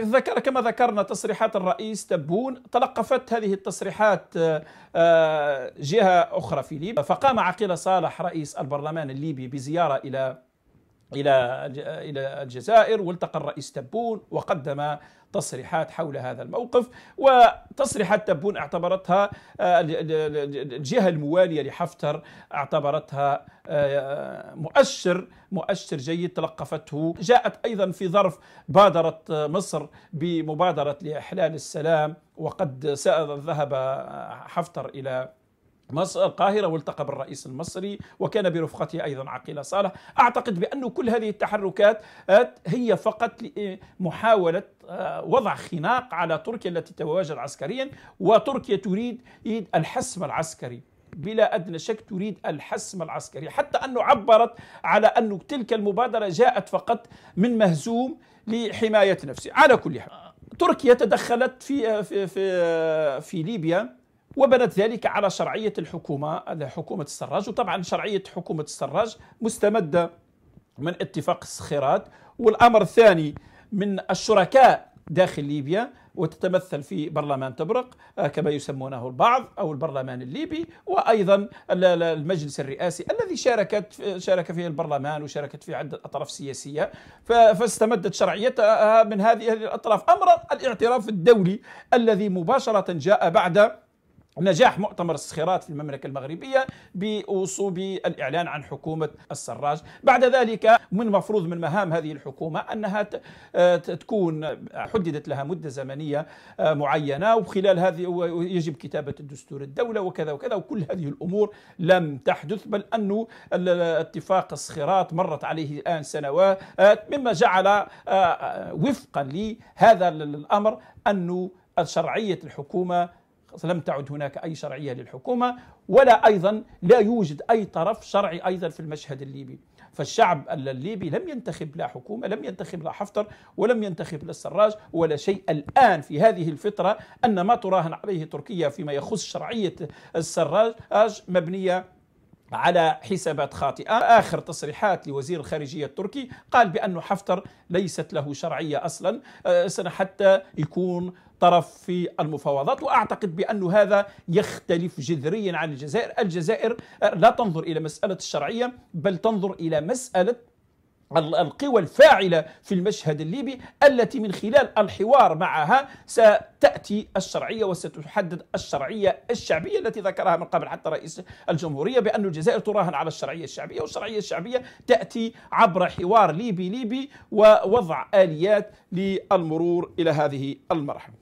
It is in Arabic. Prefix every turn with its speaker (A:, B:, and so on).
A: ذكر كما ذكرنا تصريحات الرئيس تبون تلقفت هذه التصريحات آه، آه، جهة أخرى في ليبيا فقام عقيل صالح رئيس البرلمان الليبي بزيارة إلى إلى إلى الجزائر والتقى الرئيس تبون وقدم تصريحات حول هذا الموقف وتصريحات تبون اعتبرتها الجهة آه، الموالية لحفتر اعتبرتها آه، مؤشر مؤشر جيد تلقفته جاءت أيضا في ظرف بادرت مصر بمبادرة لإحلال السلام وقد ذهب حفتر إلى مصر القاهرة والتقى بالرئيس المصري وكان برفقته أيضا عقيلة صالح أعتقد بأن كل هذه التحركات آه، هي فقط آه، محاولة آه، وضع خناق على تركيا التي تتواجد عسكريا وتركيا تريد الحسم العسكري بلا أدنى شك تريد الحسم العسكري حتى أنه عبرت على أن تلك المبادرة جاءت فقط من مهزوم لحماية نفسه على كل حال تركيا تدخلت في في في, في ليبيا وبنت ذلك على شرعية الحكومة حكومة السراج وطبعا شرعية حكومة السراج مستمدة من اتفاق الصخيرات والأمر الثاني من الشركاء داخل ليبيا وتتمثل في برلمان تبرق آه، كما يسمونه البعض او البرلمان الليبي وايضا المجلس الرئاسي الذي شاركت شارك فيه البرلمان وشاركت فيه عده اطراف سياسيه فاستمدت شرعيتها من هذه الاطراف امرا الاعتراف الدولي الذي مباشره جاء بعد نجاح مؤتمر الصخيرات في المملكة المغربية بوصوب الإعلان عن حكومة السراج بعد ذلك من المفروض من مهام هذه الحكومة أنها تكون حددت لها مدة زمنية آه، معينة وخلال هذه يجب كتابة الدستور الدولة وكذا وكذا وكل هذه الأمور لم تحدث بل أنه اتفاق الصخيرات مرت عليه الآن سنوات آه، مما جعل آه، وفقا لهذا الأمر أنه شرعية الحكومة لم تعد هناك أي شرعية للحكومة ولا أيضا لا يوجد أي طرف شرعي أيضا في المشهد الليبي فالشعب الليبي لم ينتخب لا حكومة لم ينتخب لا حفتر ولم ينتخب لا السراج ولا شيء الآن في هذه الفترة أن ما تراهن عليه تركيا فيما يخص شرعية السراج مبنية على حسابات خاطئة آخر تصريحات لوزير الخارجية التركي قال بأن حفتر ليست له شرعية أصلا آه، سنة حتى يكون طرف في المفاوضات وأعتقد بأن هذا يختلف جذريا عن الجزائر الجزائر آه، لا تنظر إلى مسألة الشرعية بل تنظر إلى مسألة القوى الفاعلة في المشهد الليبي التي من خلال الحوار معها ستأتي الشرعية وستحدد الشرعية الشعبية التي ذكرها من قبل حتى رئيس الجمهورية بأن الجزائر تراهن على الشرعية الشعبية والشرعية الشعبية تأتي عبر حوار ليبي ليبي ووضع آليات للمرور إلى هذه المرحلة